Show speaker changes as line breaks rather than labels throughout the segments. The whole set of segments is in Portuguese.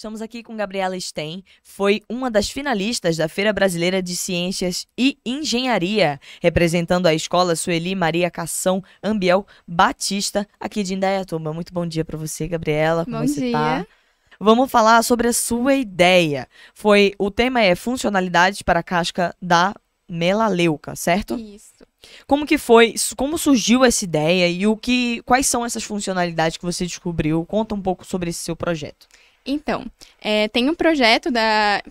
Estamos aqui com Gabriela Sten, foi uma das finalistas da Feira Brasileira de Ciências e Engenharia, representando a escola Sueli Maria Cação Ambiel Batista, aqui de Indaiatuba. Muito bom dia para você, Gabriela. Como bom você tá? dia. Tá? Vamos falar sobre a sua ideia. Foi o tema é funcionalidades para a casca da melaleuca, certo? Isso. Como que foi, como surgiu essa ideia e o que, quais são essas funcionalidades que você descobriu? Conta um pouco sobre esse seu projeto. Então,
é, tem um projeto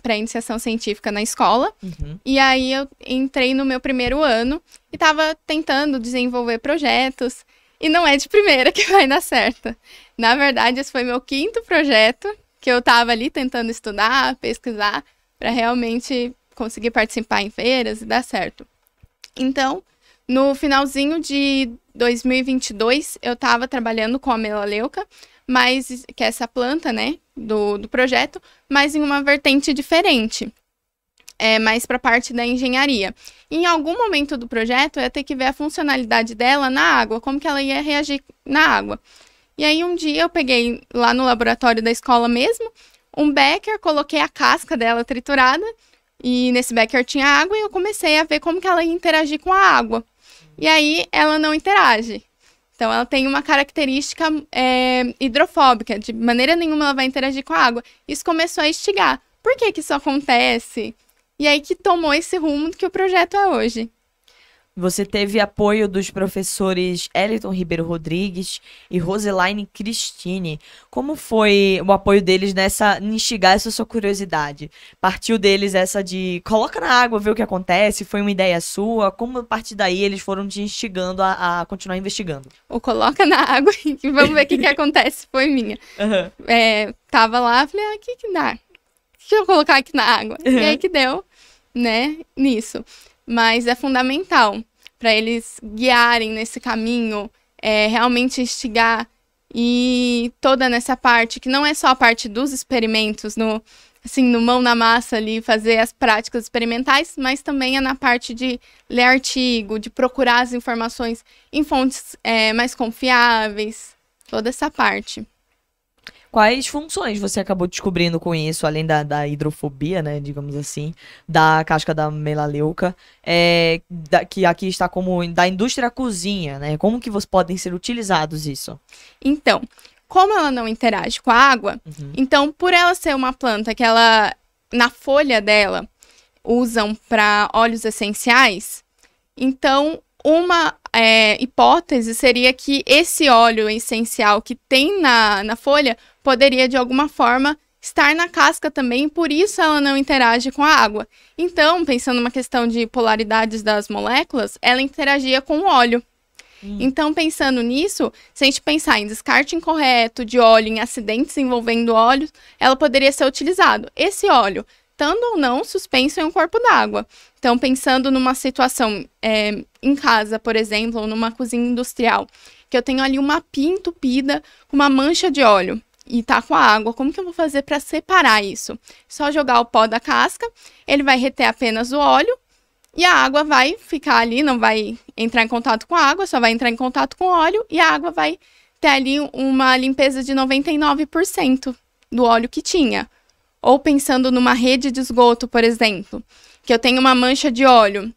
para iniciação científica na escola, uhum. e aí eu entrei no meu primeiro ano e estava tentando desenvolver projetos, e não é de primeira que vai dar certo. Na verdade, esse foi meu quinto projeto que eu estava ali tentando estudar, pesquisar, para realmente conseguir participar em feiras e dar certo. Então, no finalzinho de 2022, eu estava trabalhando com a melaleuca, mas que é essa planta, né, do, do projeto, mas em uma vertente diferente. É, mais para a parte da engenharia. Em algum momento do projeto, eu ia ter que ver a funcionalidade dela na água, como que ela ia reagir na água. E aí um dia eu peguei lá no laboratório da escola mesmo, um becker, coloquei a casca dela triturada, e nesse becker tinha água, e eu comecei a ver como que ela ia interagir com a água. E aí ela não interage. Então, ela tem uma característica é, hidrofóbica, de maneira nenhuma ela vai interagir com a água. Isso começou a instigar. Por que, que isso acontece? E aí que tomou esse rumo que o projeto é hoje.
Você teve apoio dos professores Eliton Ribeiro Rodrigues e Roselaine Cristine. Como foi o apoio deles nessa instigar essa sua curiosidade? Partiu deles essa de coloca na água, vê o que acontece? Foi uma ideia sua? Como a partir daí eles foram te instigando a, a continuar investigando? O
coloca na água e vamos ver o que, que acontece. Foi minha. Uhum. É, tava lá, falei, ah, o que que dá? Deixa eu colocar aqui na água. Uhum. E aí que deu, né, nisso. Mas é fundamental para eles guiarem nesse caminho, é, realmente instigar e toda nessa parte que não é só a parte dos experimentos no assim no mão na massa ali fazer as práticas experimentais, mas também é na parte de ler artigo, de procurar as informações em fontes é, mais confiáveis, toda essa parte.
Quais funções você acabou descobrindo com isso, além da, da hidrofobia, né, digamos assim, da casca da melaleuca, é, da, que aqui está como da indústria cozinha, né? Como que podem ser utilizados isso?
Então, como ela não interage com a água, uhum. então por ela ser uma planta que ela na folha dela usam para óleos essenciais, então uma é, hipótese seria que esse óleo essencial que tem na, na folha poderia de alguma forma estar na casca também, por isso ela não interage com a água. Então, pensando numa questão de polaridades das moléculas, ela interagia com o óleo. Hum. Então, pensando nisso, se a gente pensar em descarte incorreto de óleo, em acidentes envolvendo óleo, ela poderia ser utilizado. Esse óleo, estando ou não suspenso em um corpo d'água. Então, pensando numa situação é, em casa, por exemplo, ou numa cozinha industrial, que eu tenho ali uma pia entupida com uma mancha de óleo e tá com a água, como que eu vou fazer para separar isso? Só jogar o pó da casca, ele vai reter apenas o óleo e a água vai ficar ali, não vai entrar em contato com a água, só vai entrar em contato com o óleo e a água vai ter ali uma limpeza de 99% do óleo que tinha. Ou pensando numa rede de esgoto, por exemplo, que eu tenho uma mancha de óleo,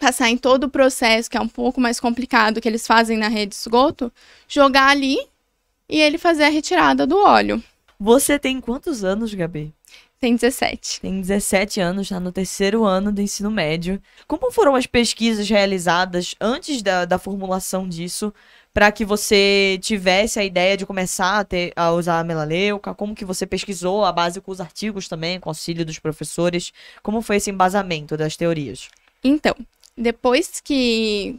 passar em todo o processo, que é um pouco mais complicado que eles fazem na rede de esgoto,
jogar ali e ele fazer a retirada do óleo. Você tem quantos anos, Gabi? Tem 17. Tem 17 anos, está no terceiro ano do ensino médio. Como foram as pesquisas realizadas antes da, da formulação disso para que você tivesse a ideia de começar a, ter, a usar a melaleuca? Como que você pesquisou a base com os artigos também, com auxílio dos professores? Como foi esse embasamento das teorias?
Então, depois que,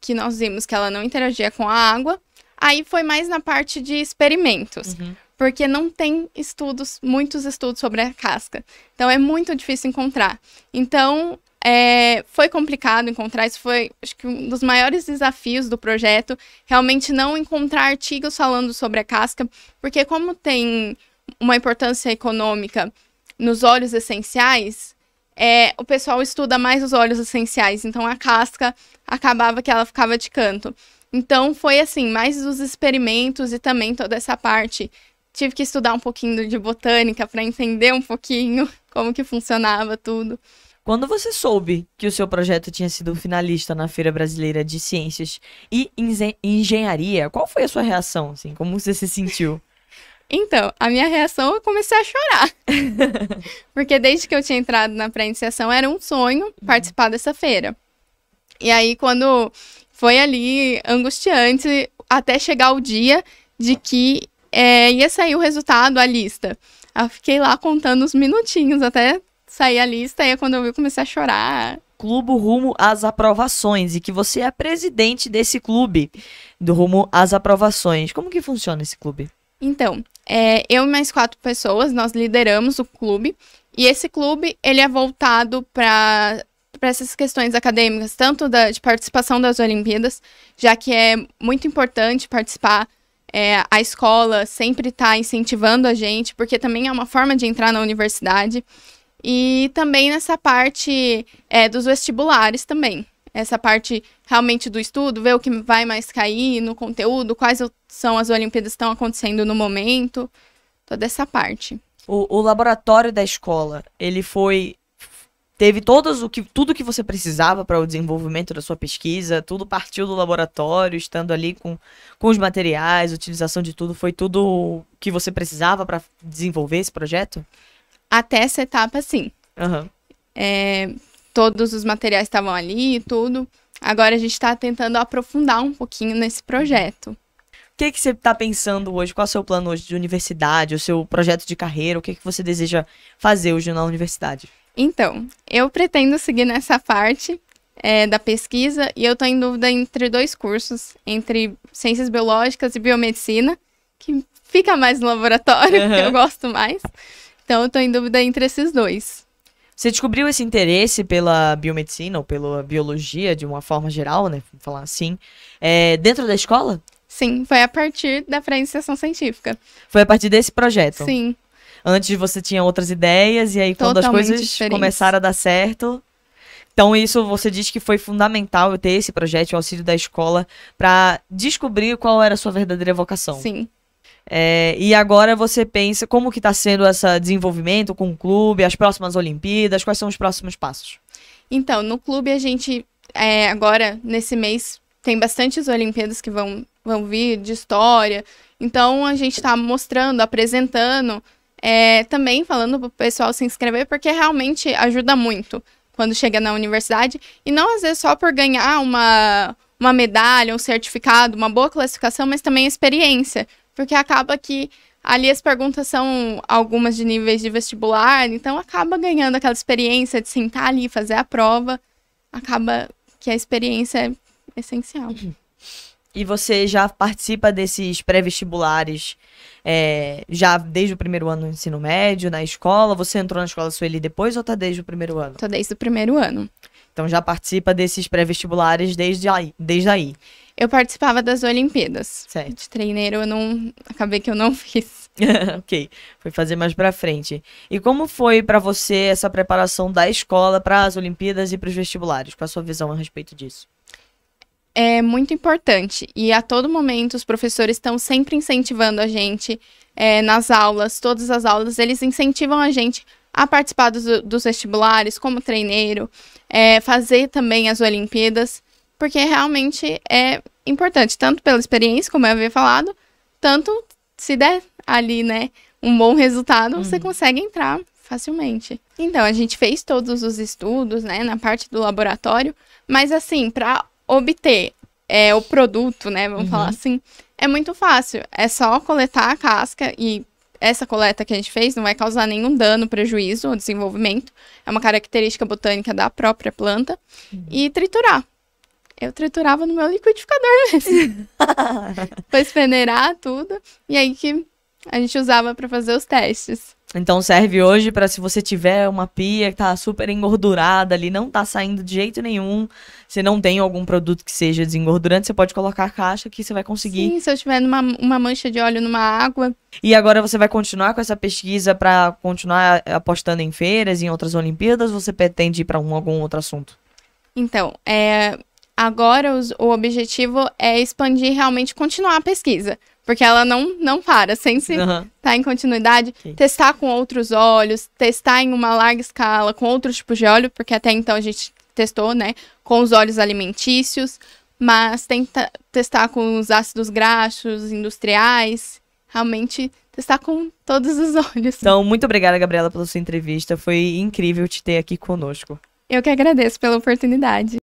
que nós vimos que ela não interagia com a água, Aí foi mais na parte de experimentos. Uhum. Porque não tem estudos, muitos estudos sobre a casca. Então é muito difícil encontrar. Então, é, foi complicado encontrar, isso foi acho que um dos maiores desafios do projeto, realmente não encontrar artigos falando sobre a casca, porque como tem uma importância econômica nos óleos essenciais, é, o pessoal estuda mais os óleos essenciais, então a casca acabava que ela ficava de canto. Então foi assim, mais os experimentos e também toda essa parte. Tive que estudar um pouquinho de botânica para entender um pouquinho como que funcionava tudo.
Quando você soube que o seu projeto tinha sido finalista na Feira Brasileira de Ciências e Engenharia, qual foi a sua reação? Assim, como você se sentiu? Então, a minha reação, eu
comecei a chorar. Porque desde que eu tinha entrado na pré-iniciação, era um sonho uhum. participar dessa feira. E aí, quando foi ali angustiante até chegar o dia de que é, ia sair o resultado, a lista. Eu fiquei lá contando os minutinhos até sair a lista, e é quando eu vi, comecei a chorar.
Clube Rumo às Aprovações, e que você é presidente desse clube do Rumo às Aprovações. Como que funciona esse clube?
Então, é, eu e mais quatro pessoas, nós lideramos o clube, e esse clube, ele é voltado para para essas questões acadêmicas, tanto da, de participação das Olimpíadas, já que é muito importante participar. É, a escola sempre está incentivando a gente, porque também é uma forma de entrar na universidade. E também nessa parte é, dos vestibulares também. Essa parte realmente do estudo, ver o que vai mais cair no conteúdo, quais são as Olimpíadas que estão acontecendo no momento, toda essa parte.
O, o laboratório da escola, ele foi teve todas o que tudo que você precisava para o desenvolvimento da sua pesquisa, tudo partiu do laboratório, estando ali com, com os materiais, utilização de tudo, foi tudo que você precisava para desenvolver esse projeto?
Até essa etapa, sim. Uhum. É, todos os materiais estavam ali e tudo. Agora a gente está tentando aprofundar um pouquinho nesse projeto. O
que, que você está pensando hoje? Qual é o seu plano hoje de universidade, o seu projeto de carreira? O que, que você deseja fazer hoje na universidade?
Então, eu pretendo seguir nessa parte é, da pesquisa e eu estou em dúvida entre dois cursos, entre ciências biológicas e biomedicina, que fica mais no laboratório, uhum. que eu gosto mais. Então, eu estou em dúvida entre esses dois.
Você descobriu esse interesse pela biomedicina ou pela biologia de uma forma geral, né? Vamos falar assim, é, dentro da escola? Sim, foi a partir da pré científica. Foi a partir desse projeto? Sim. Antes você tinha outras ideias, e aí quando as coisas diferente. começaram a dar certo. Então, isso você diz que foi fundamental eu ter esse projeto, o auxílio da escola, para descobrir qual era a sua verdadeira vocação. Sim. É, e agora você pensa como que está sendo esse desenvolvimento com o clube, as próximas Olimpíadas, quais são os próximos passos?
Então, no clube a gente é, agora, nesse mês, tem bastantes Olimpíadas que vão, vão vir de história. Então a gente está mostrando, apresentando é, também falando pro pessoal se inscrever, porque realmente ajuda muito quando chega na universidade. E não às vezes só por ganhar uma, uma medalha, um certificado, uma boa classificação, mas também experiência. Porque acaba que ali as perguntas são algumas de níveis de vestibular, então acaba ganhando aquela experiência de sentar ali, fazer a prova. Acaba que a experiência é essencial. Uhum
e você já participa desses pré-vestibulares é, já desde o primeiro ano do ensino médio, na escola? Você entrou na escola Sueli depois ou tá desde o primeiro ano? Tô desde o primeiro ano. Então já participa desses pré-vestibulares desde aí, desde aí. Eu participava das Olimpíadas. Certo. De treineiro eu não. Acabei que eu não fiz. ok. Foi fazer mais para frente. E como foi para você essa preparação da escola para as Olimpíadas e para os vestibulares? Qual a sua visão a respeito disso?
é muito importante e a todo momento os professores estão sempre incentivando a gente é, nas aulas, todas as aulas, eles incentivam a gente a participar dos, dos vestibulares como treineiro, é, fazer também as Olimpíadas, porque realmente é importante, tanto pela experiência, como eu havia falado, tanto se der ali, né, um bom resultado, uhum. você consegue entrar facilmente. Então, a gente fez todos os estudos, né, na parte do laboratório, mas assim, para obter é, o produto, né? Vamos uhum. falar assim. É muito fácil. É só coletar a casca e essa coleta que a gente fez não vai causar nenhum dano, prejuízo ou desenvolvimento. É uma característica botânica da própria planta. Uhum. E triturar. Eu triturava no meu liquidificador mesmo. Depois peneirar tudo. E aí que a gente usava para fazer os testes.
Então serve hoje para se você tiver uma pia que tá super engordurada ali, não tá saindo de jeito nenhum, você não tem algum produto que seja desengordurante, você pode colocar a caixa que você vai conseguir. Sim,
se eu tiver numa, uma mancha de óleo numa água.
E agora você vai continuar com essa pesquisa para continuar eh, apostando em feiras, em outras Olimpíadas, ou você pretende ir para um, algum outro assunto?
Então, é, agora os, o objetivo é expandir realmente, continuar a pesquisa. Porque ela não, não para, sem uhum. tá em continuidade. Testar com outros óleos, testar em uma larga escala com outros tipos de óleo, porque até então a gente testou, né, com os óleos alimentícios, mas tenta testar com os ácidos graxos industriais, realmente testar com todos os óleos. Então,
muito obrigada, Gabriela, pela sua entrevista. Foi incrível te ter aqui conosco.
Eu que agradeço pela oportunidade.